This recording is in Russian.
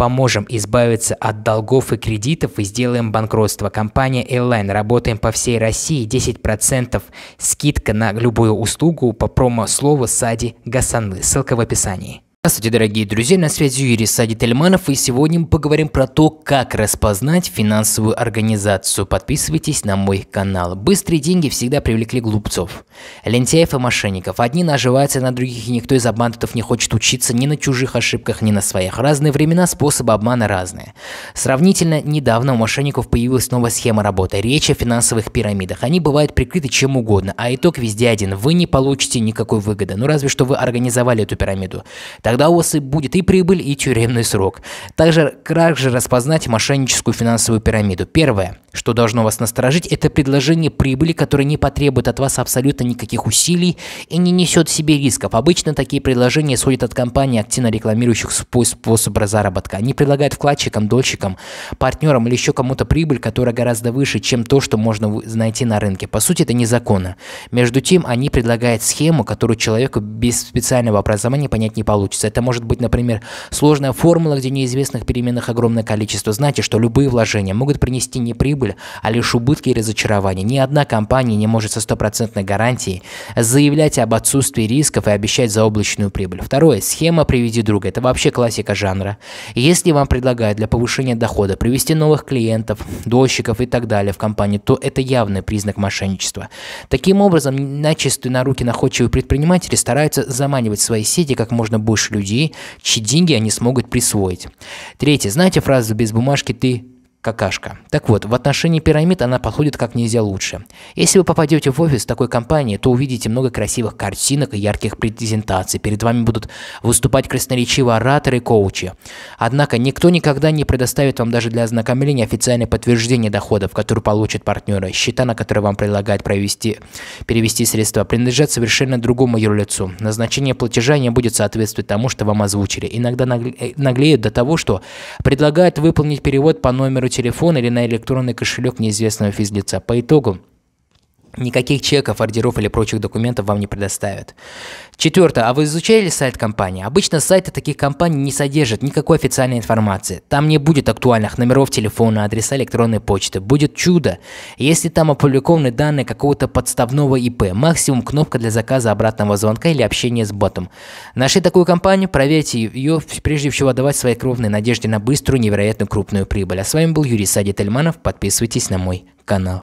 поможем избавиться от долгов и кредитов и сделаем банкротство. Компания Airline. Работаем по всей России. 10% скидка на любую услугу по промо-слову Сади Гасанлы. Ссылка в описании. Здравствуйте, дорогие друзья, на связи Юрий Сади Тельманов, и сегодня мы поговорим про то, как распознать финансовую организацию. Подписывайтесь на мой канал. Быстрые деньги всегда привлекли глупцов, лентяев и мошенников. Одни наживаются на других, и никто из обманутов не хочет учиться ни на чужих ошибках, ни на своих. Разные времена, способы обмана разные. Сравнительно недавно у мошенников появилась новая схема работы. Речь о финансовых пирамидах. Они бывают прикрыты чем угодно, а итог везде один. Вы не получите никакой выгоды, ну разве что вы организовали эту пирамиду. Тогда у вас и будет и прибыль, и тюремный срок. Также как же распознать мошенническую финансовую пирамиду? Первое, что должно вас насторожить, это предложение прибыли, которое не потребует от вас абсолютно никаких усилий и не несет в себе рисков. Обычно такие предложения исходят от компаний, активно рекламирующих способ заработка. Они предлагают вкладчикам, дольщикам, партнерам или еще кому-то прибыль, которая гораздо выше, чем то, что можно найти на рынке. По сути, это незаконно. Между тем, они предлагают схему, которую человеку без специального образования понять не получится получится. Это может быть, например, сложная формула, где неизвестных переменных огромное количество. Знаете, что любые вложения могут принести не прибыль, а лишь убытки и разочарования. Ни одна компания не может со стопроцентной гарантией заявлять об отсутствии рисков и обещать заоблачную прибыль. Второе. Схема «Приведи друга» – это вообще классика жанра. Если вам предлагают для повышения дохода привести новых клиентов, дольщиков и так далее в компанию, то это явный признак мошенничества. Таким образом, начисто на руки находчивые предприниматели стараются заманивать свои сети как можно больше людей, чьи деньги они смогут присвоить. Третье. Знаете фразу «без бумажки ты какашка. Так вот, в отношении пирамид она подходит как нельзя лучше. Если вы попадете в офис такой компании, то увидите много красивых картинок и ярких презентаций. Перед вами будут выступать красноречивые ораторы и коучи. Однако никто никогда не предоставит вам даже для ознакомления официальное подтверждение доходов, которые получат партнеры. Счета, на которые вам предлагают провести, перевести средства, принадлежат совершенно другому юрлицу. Назначение платежа не будет соответствовать тому, что вам озвучили. Иногда э, наглеют до того, что предлагают выполнить перевод по номеру телефон или на электронный кошелек неизвестного физлица. По итогу Никаких чеков, ордеров или прочих документов вам не предоставят. Четвертое. А вы изучали сайт компании? Обычно сайты таких компаний не содержат никакой официальной информации. Там не будет актуальных номеров телефона, адреса электронной почты. Будет чудо, если там опубликованы данные какого-то подставного ИП. Максимум кнопка для заказа обратного звонка или общения с ботом. Нашли такую компанию, проверьте ее, прежде всего давать своей кровной надежде на быструю, невероятно крупную прибыль. А с вами был Юрий Сади Тельманов. Подписывайтесь на мой канал.